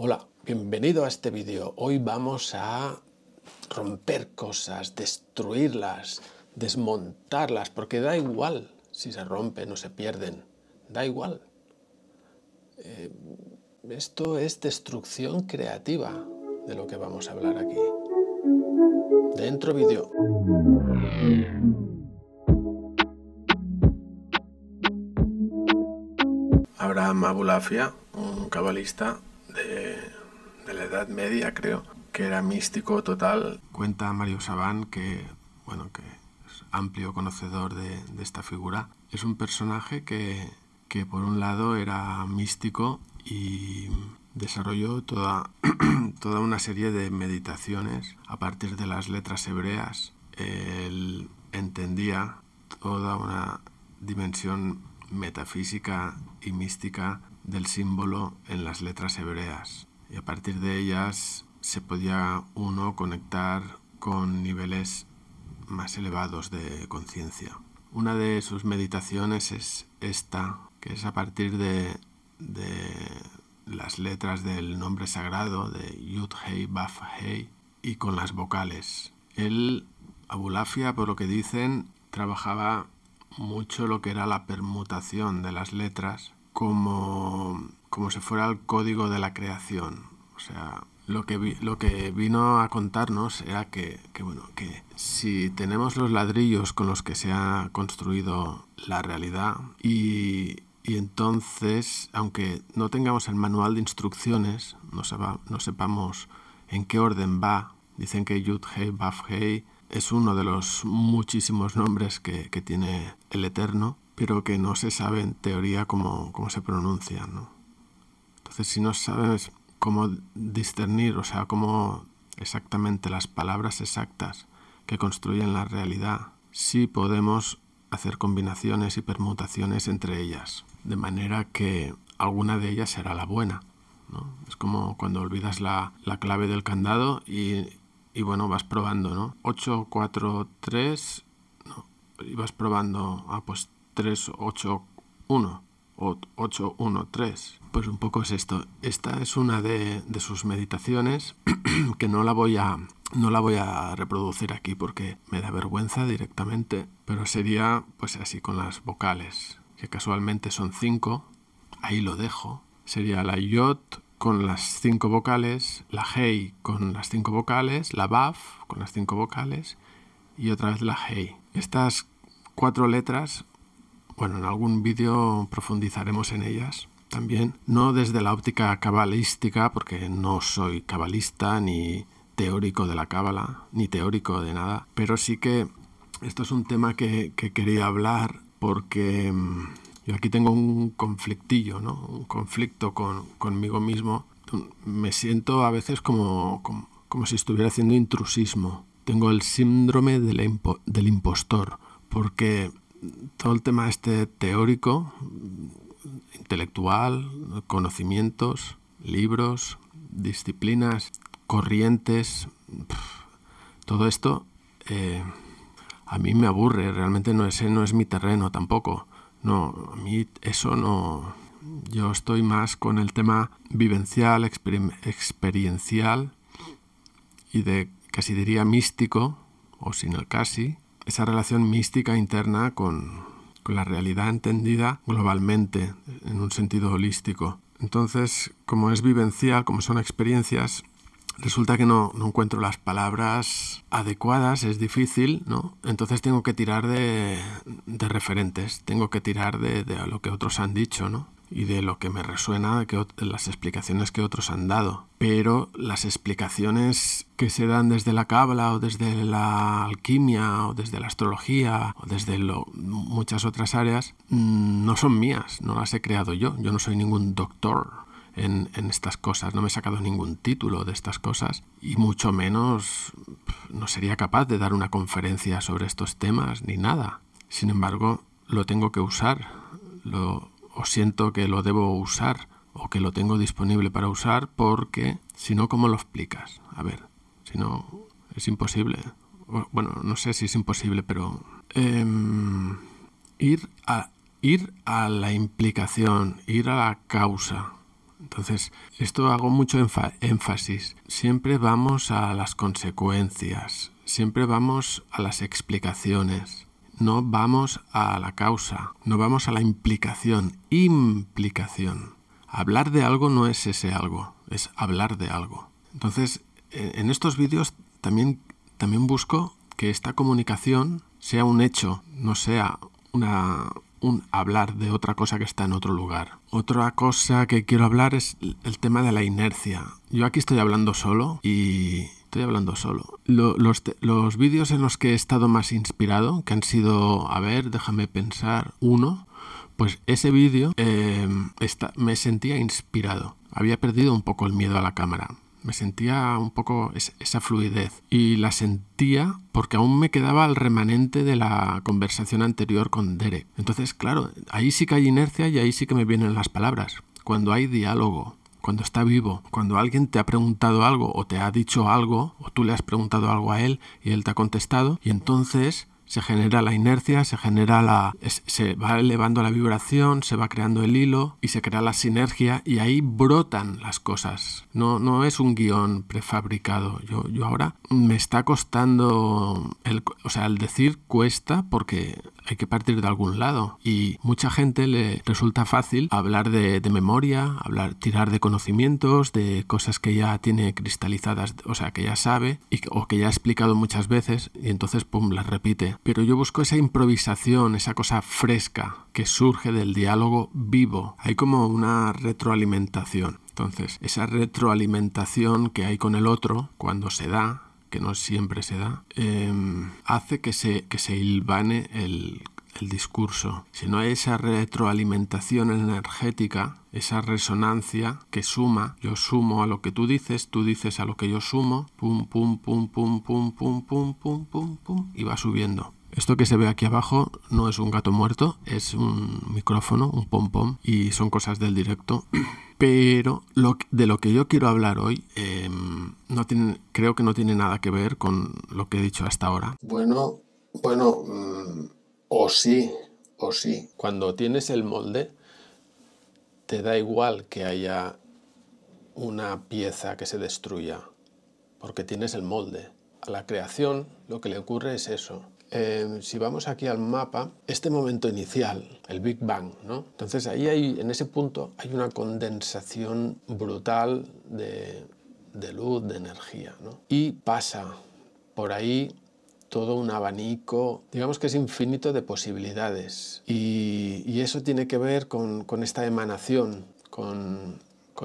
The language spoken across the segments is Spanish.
Hola, bienvenido a este vídeo. Hoy vamos a romper cosas, destruirlas, desmontarlas, porque da igual si se rompen o se pierden, da igual. Eh, esto es destrucción creativa de lo que vamos a hablar aquí. Dentro vídeo. Abraham Abulafia, un cabalista de Edad Media, creo, que era místico total. Cuenta Mario Sabán que, bueno, que es amplio conocedor de, esta figura. Es un personaje que, que, por un lado, era místico y desarrolló toda, toda una serie de meditaciones a partir de las letras hebreas. Él entendía toda una dimensión metafísica y mística del símbolo en las letras hebreas y a partir de ellas se podía uno conectar con niveles más elevados de conciencia. Una de sus meditaciones es esta, que es a partir de, de las letras del nombre sagrado de Yud Hei Baf Hei y con las vocales. Él, Abulafia, por lo que dicen, trabajaba mucho lo que era la permutación de las letras como como si fuera el código de la creación. O sea, lo que, lo que vino a contarnos era que, bueno, que si tenemos los ladrillos con los que se ha construido la realidad y, entonces, aunque no tengamos el manual de instrucciones, no, no sepamos en qué orden va, dicen que Yud Hei Baf Hei es uno de los muchísimos nombres que, tiene el Eterno, pero que no se sabe en teoría cómo, cómo se pronuncia. ¿no? Entonces, si no sabes cómo discernir, o sea, cómo exactamente las palabras exactas que construyen la realidad, sí podemos hacer combinaciones y permutaciones entre ellas, de manera que alguna de ellas será la buena. Es como cuando olvidas la, clave del candado y, bueno, vas probando, ¿no? 8, 4, 3, y vas probando, ah, pues 3, 8, 1 3. Pues un poco es esto. Esta es una de, sus meditaciones que no la voy a... No la voy a reproducir aquí porque me da vergüenza directamente, pero sería pues así con las vocales, que casualmente son cinco, ahí lo dejo. Sería la yot con las cinco vocales, la hey con las cinco vocales, la baf con las cinco vocales y otra vez la hey. Estas cuatro letras bueno, en algún vídeo profundizaremos en ellas también, no desde la óptica cabalística, porque no soy cabalista ni teórico de la cábala, ni teórico de nada, pero sí que esto es un tema que, quería hablar porque mm, yo aquí tengo un conflictillo, ¿no? un conflicto conmigo mismo. Me siento a veces como, como, si estuviera haciendo intrusismo. Tengo el síndrome del, del impostor, porque todo el tema este teórico, intelectual, conocimientos, libros, disciplinas, corrientes, todo esto eh, a mí me aburre, realmente no ese no es mi terreno tampoco. No, a mí eso no. Yo estoy más con el tema vivencial, experiencial y de casi diría místico, o sin el casi, esa relación mística interna con, la realidad entendida globalmente, en un sentido holístico. Entonces, como es vivencial, como son experiencias, resulta que no, no, encuentro las palabras adecuadas, es difícil, ¿no? Entonces tengo que tirar de, referentes, tengo que tirar de, de, lo que otros han dicho, ¿no? y de lo que me resuena que las explicaciones que otros han dado. Pero las explicaciones que se dan desde la cábala o desde la alquimia o desde la astrología o desde muchas otras áreas mm, no son mías, no las he creado yo. Yo no soy ningún doctor en, en, estas cosas, no me he sacado ningún título de estas cosas y mucho menos no sería capaz de dar una conferencia sobre estos temas ni nada. Sin embargo, lo tengo que usar, lo o siento que lo debo usar o que lo tengo disponible para usar porque si no, ¿cómo lo explicas? A ver, si no, es imposible. Bueno, no sé si es imposible, pero em, ir, a, ir a la implicación, ir a la causa. Entonces, esto hago mucho énfasis. Siempre vamos a las consecuencias, siempre vamos a las explicaciones no vamos a la causa, no vamos a la implicación, implicación. Hablar de algo no es ese algo, es hablar de algo. Entonces, e, en estos vídeos también, también busco que esta comunicación sea un hecho, no sea una, un hablar de otra cosa que está en otro lugar. Otra cosa que quiero hablar es el tema de la inercia. Yo aquí estoy hablando solo y, Estoy hablando solo. los, vídeos en los que he estado más inspirado, que han sido, a ver, déjame pensar, uno, pues ese vídeo em, me sentía inspirado. Había perdido un poco el miedo a la cámara. Me sentía un poco esa fluidez y la sentía porque aún me quedaba el remanente de la conversación anterior con Derek. Entonces, claro, ahí sí que hay inercia y ahí sí que me vienen las palabras. Cuando hay diálogo, cuando está vivo, cuando alguien te ha preguntado algo o te ha dicho algo, o tú le has preguntado algo a él y él te ha contestado, y entonces se genera la inercia, se genera la. se va elevando la vibración, se va creando el hilo y se crea la sinergia y ahí brotan las cosas. No, no es un guión prefabricado. Yo, yo ahora me está costando. El, o sea, el decir cuesta porque hay que partir de algún lado y mucha gente le resulta fácil hablar de, memoria, hablar, tirar de conocimientos, de cosas que ya tiene cristalizadas, o sea, que ya sabe y, o que ya ha explicado muchas veces y entonces, pum, las repite. Pero yo busco esa improvisación, esa cosa fresca que surge del diálogo vivo. Hay como una retroalimentación. Entonces, esa retroalimentación que hay con el otro, cuando se da, que no siempre se da, hace que se, que hilvane el, el discurso. Si no hay esa retroalimentación energética, esa resonancia que suma, yo sumo a lo que tú dices, tú dices a lo que yo sumo, pum, pum, pum, pum, pum, pum, pum, pum, pum, pum, y va subiendo. Esto que se ve aquí abajo no es un gato muerto, es un micrófono, un pom-pom, y son cosas del directo. Pero de lo que yo quiero hablar hoy em, creo que no tiene nada que ver con lo que he dicho hasta ahora. Bueno, bueno, mm, o sí, o sí. Cuando tienes el molde, te da igual que haya una pieza que se destruya, porque tienes el molde. A la creación lo que le ocurre es eso, Em, si vamos aquí al mapa, este momento inicial, el Big Bang, Entonces ahí hay, en ese punto hay una condensación brutal de, luz, de energía, Y pasa por ahí todo un abanico, digamos que es infinito de posibilidades. Y, eso tiene que ver con, esta emanación, con,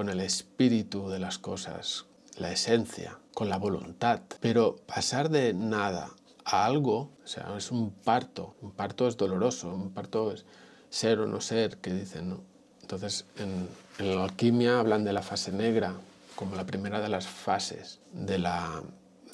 el espíritu de las cosas, la esencia, con la voluntad. Pero pasar de nada a algo, o sea, es un parto, un parto es doloroso, un parto es ser o no ser, que dicen, ¿no? Entonces, en, la alquimia hablan de la fase negra como la primera de las fases de la,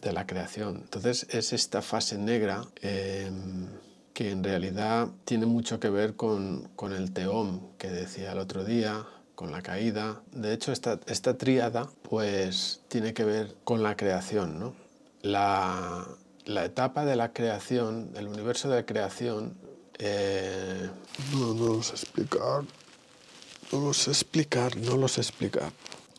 de la creación. Entonces, es esta fase negra em, que en realidad tiene mucho que ver con, con el teom que decía el otro día, con la caída. De hecho, esta, esta tríada pues tiene que ver con la creación, ¿no? La, la etapa de la creación, el universo de creación, eh, no, no explicar, no los explicar, no los explicar.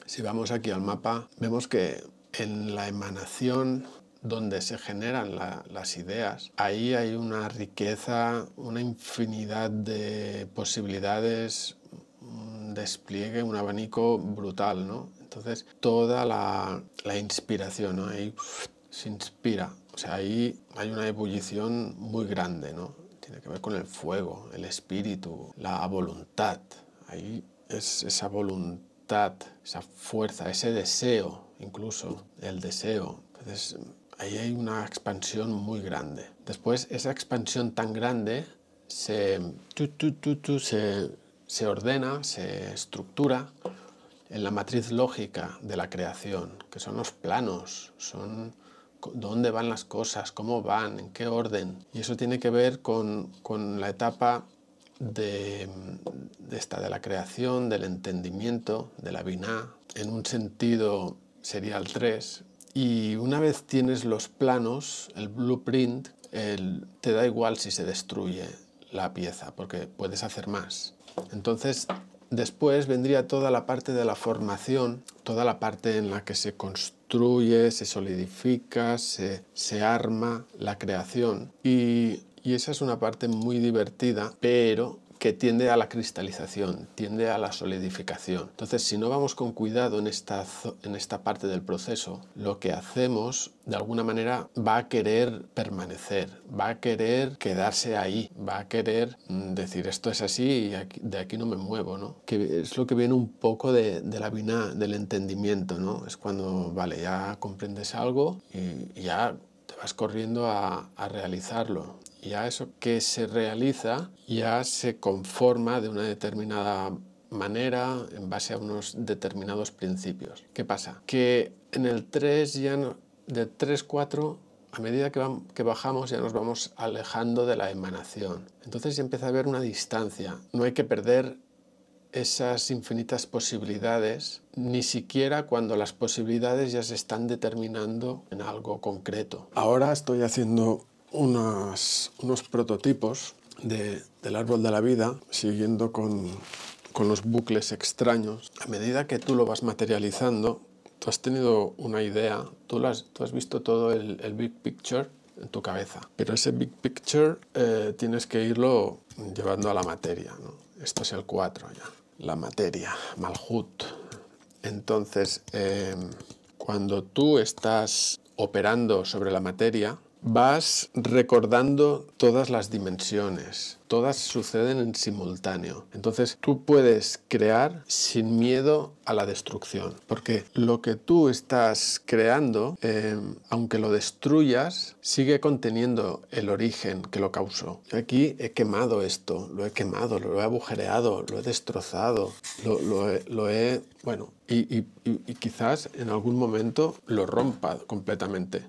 Si vamos aquí al mapa, vemos que en la emanación donde se generan las ideas, ahí hay una riqueza, una infinidad de posibilidades, un despliegue, un abanico brutal, ¿no? Entonces, toda la, inspiración, ahí se inspira o sea, ahí hay una ebullición muy grande, ¿no? Tiene que ver con el fuego, el espíritu, la voluntad. Ahí es esa voluntad, esa fuerza, ese deseo, incluso el deseo. Entonces, ahí hay una expansión muy grande. Después, esa expansión tan grande se, se, se ordena, se estructura en la matriz lógica de la creación, que son los planos, son dónde van las cosas, cómo van, en qué orden. Y eso tiene que ver con, la etapa de, esta, de la creación, del entendimiento, de la biná. En un sentido sería el 3. Y una vez tienes los planos, el blueprint, te da igual si se destruye la pieza, porque puedes hacer más. Entonces, después vendría toda la parte de la formación, toda la parte en la que se construye construye, se solidifica, se, se arma la creación. Y, y esa es una parte muy divertida, pero que tiende a la cristalización, tiende a la solidificación. Entonces, si no vamos con cuidado en esta, en esta parte del proceso, lo que hacemos de alguna manera va a querer permanecer, va a querer quedarse ahí, va a querer mm, decir esto es así y de aquí no me muevo, ¿no? Que es lo que viene un poco de, la vina del entendimiento, ¿no? Es cuando, vale, ya comprendes algo y, ya te vas corriendo a, a realizarlo y eso que se realiza ya se conforma de una determinada manera en base a unos determinados principios. ¿Qué pasa? Que en el 3 ya de 3 4 a medida que, que, bajamos ya nos vamos alejando de la emanación. Entonces ya empieza a haber una distancia. No hay que perder esas infinitas posibilidades, ni siquiera cuando las posibilidades ya se están determinando en algo concreto. Ahora estoy haciendo unos prototipos del árbol de la vida, siguiendo con, los bucles extraños. A medida que tú lo vas materializando, tú has tenido una idea, tú, has, visto todo el, big picture en tu cabeza, pero ese big picture eh, tienes que irlo llevando a la materia. Esto es el 4 ya, la materia, Malhut. Entonces, eh, cuando tú estás operando sobre la materia, vas recordando todas las dimensiones. Todas suceden en simultáneo. Entonces tú puedes crear sin miedo a la destrucción. Porque lo que tú estás creando, em, aunque lo destruyas, sigue conteniendo el origen que lo causó. Aquí he quemado esto, lo he quemado, lo he agujereado, lo he destrozado, lo, he, Bueno, y quizás en algún momento lo rompa completamente.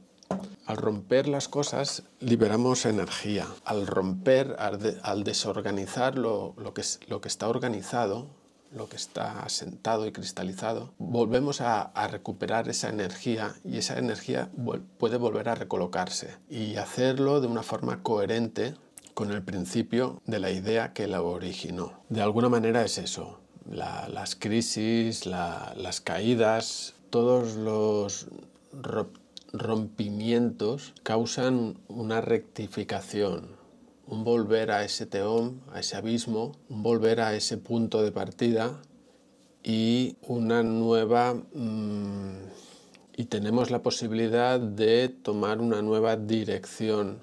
Al romper las cosas liberamos energía. Al romper, al, desorganizar lo, que, está organizado, lo que está asentado y cristalizado, volvemos a, recuperar esa energía y esa energía puede volver a recolocarse y hacerlo de una forma coherente con el principio de la idea que la originó. De alguna manera es eso, las crisis, las caídas, todos los rompimientos causan una rectificación, un volver a ese teón, a ese abismo, un volver a ese punto de partida y una nueva... Mm, y tenemos la posibilidad de tomar una nueva dirección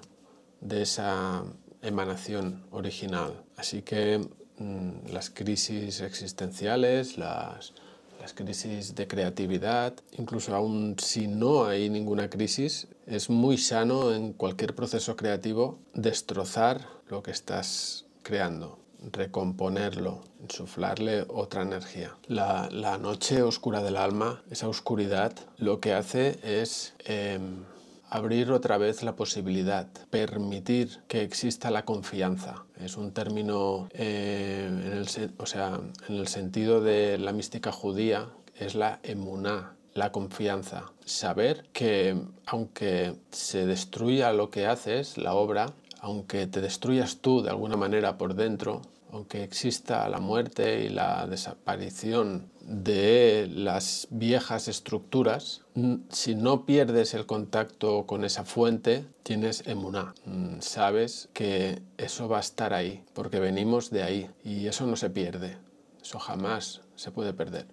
de esa emanación original. Así que mm, las crisis existenciales, las las crisis de creatividad, incluso aún si no hay ninguna crisis, es muy sano en cualquier proceso creativo destrozar lo que estás creando recomponerlo, insuflarle otra energía. La, noche oscura del alma, esa oscuridad, lo que hace es em, abrir otra vez la posibilidad, permitir que exista la confianza. Es un término, eh, en, el, o sea, en el sentido de la mística judía, es la emuná, la confianza. Saber que aunque se destruya lo que haces, la obra, aunque te destruyas tú de alguna manera por dentro, aunque exista la muerte y la desaparición de las viejas estructuras, si no pierdes el contacto con esa fuente, tienes emuná. Mm, sabes que eso va a estar ahí, porque venimos de ahí y eso no se pierde. Eso jamás se puede perder.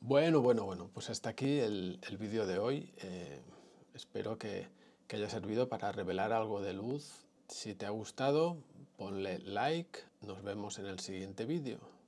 Bueno, bueno, bueno, pues hasta aquí el, el vídeo de hoy. Eh, espero que, que haya servido para revelar algo de luz. Si te ha gustado, ponle like. Nos vemos en el siguiente vídeo.